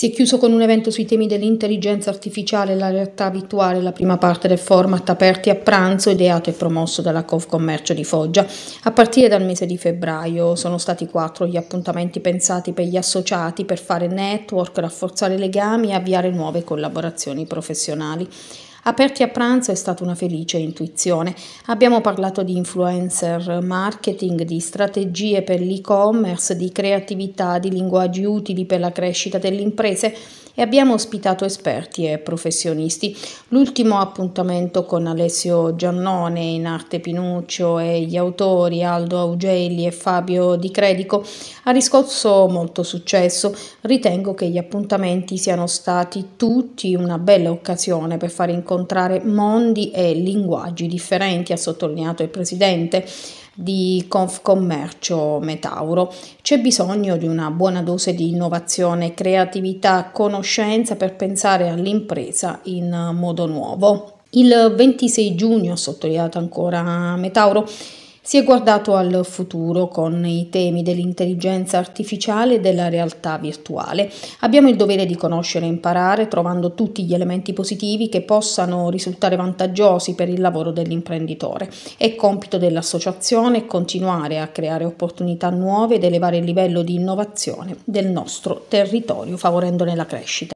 Si è chiuso con un evento sui temi dell'intelligenza artificiale e la realtà virtuale, la prima parte del format aperti a pranzo ideato e promosso dalla Confcommercio di Foggia. A partire dal mese di febbraio sono stati quattro gli appuntamenti pensati per gli associati per fare network, rafforzare legami e avviare nuove collaborazioni professionali. Aperti a pranzo è stata una felice intuizione. Abbiamo parlato di influencer marketing, di strategie per l'e-commerce, di creatività, di linguaggi utili per la crescita delle imprese e abbiamo ospitato esperti e professionisti. L'ultimo appuntamento con Alessio Giannone in arte Pinuccio e gli autori Aldo Augelli e Fabio Di Credico ha riscosso molto successo. Ritengo che gli appuntamenti siano stati tutti una bella occasione per far incontrare mondi e linguaggi differenti, ha sottolineato il Presidente di Confcommercio Metauro. C'è bisogno di una buona dose di innovazione, creatività, conoscenza per pensare all'impresa in modo nuovo. Il 26 giugno, ho sottolineato ancora Metauro, si è guardato al futuro con i temi dell'intelligenza artificiale e della realtà virtuale. Abbiamo il dovere di conoscere e imparare, trovando tutti gli elementi positivi che possano risultare vantaggiosi per il lavoro dell'imprenditore. È compito dell'associazione continuare a creare opportunità nuove ed elevare il livello di innovazione del nostro territorio, favorendone la crescita.